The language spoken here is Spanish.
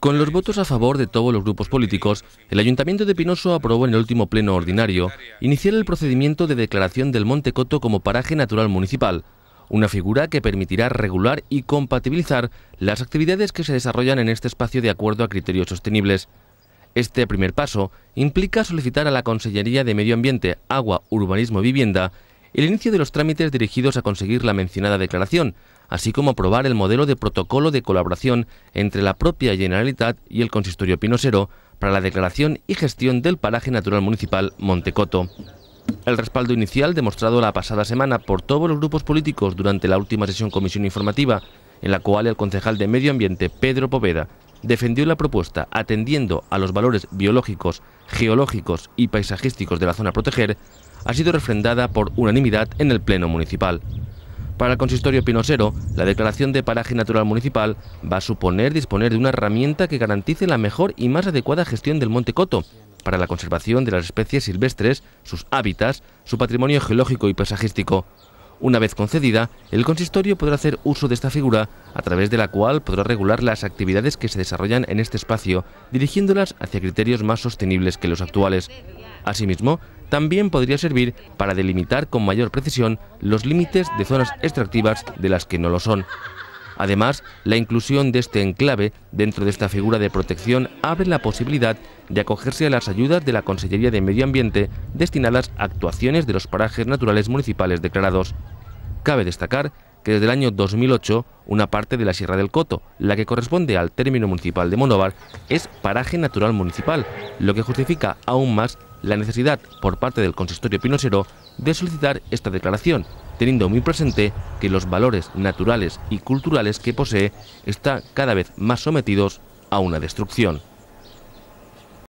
Con los votos a favor de todos los grupos políticos, el Ayuntamiento de Pinoso aprobó en el último pleno ordinario iniciar el procedimiento de declaración del Monte Coto como paraje natural municipal, una figura que permitirá regular y compatibilizar las actividades que se desarrollan en este espacio de acuerdo a criterios sostenibles. Este primer paso implica solicitar a la Consellería de Medio Ambiente, Agua, Urbanismo y Vivienda el inicio de los trámites dirigidos a conseguir la mencionada declaración, así como aprobar el modelo de protocolo de colaboración entre la propia Generalitat y el Consistorio Pinosero para la declaración y gestión del paraje natural municipal Montecoto. El respaldo inicial demostrado la pasada semana por todos los grupos políticos durante la última sesión comisión informativa, en la cual el concejal de Medio Ambiente Pedro Poveda defendió la propuesta atendiendo a los valores biológicos, geológicos y paisajísticos de la zona a proteger, ha sido refrendada por unanimidad en el Pleno Municipal. Para el consistorio pinosero, la declaración de paraje natural municipal va a suponer disponer de una herramienta que garantice la mejor y más adecuada gestión del Monte Coto para la conservación de las especies silvestres, sus hábitats, su patrimonio geológico y paisajístico. Una vez concedida, el consistorio podrá hacer uso de esta figura, a través de la cual podrá regular las actividades que se desarrollan en este espacio, dirigiéndolas hacia criterios más sostenibles que los actuales. Asimismo, también podría servir para delimitar con mayor precisión los límites de zonas extractivas de las que no lo son. Además, la inclusión de este enclave dentro de esta figura de protección abre la posibilidad de acogerse a las ayudas de la Consellería de Medio Ambiente destinadas a actuaciones de los parajes naturales municipales declarados. Cabe destacar que desde el año 2008 una parte de la Sierra del Coto, la que corresponde al término municipal de Monóvar, es paraje natural municipal, lo que justifica aún más la necesidad por parte del consistorio pinosero de solicitar esta declaración, teniendo muy presente que los valores naturales y culturales que posee están cada vez más sometidos a una destrucción.